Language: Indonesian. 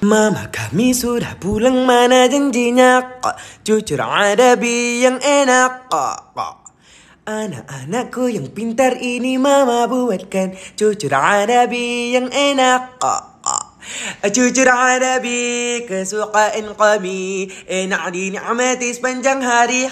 Mama kami sudah pulang mana janjinya kok Jujur ada bi yang enak Anak-anakku yang pintar ini mama buatkan Jujur Arabi yang enak kok kok Arabi kesukaan kami Enak di nikmati sepanjang hari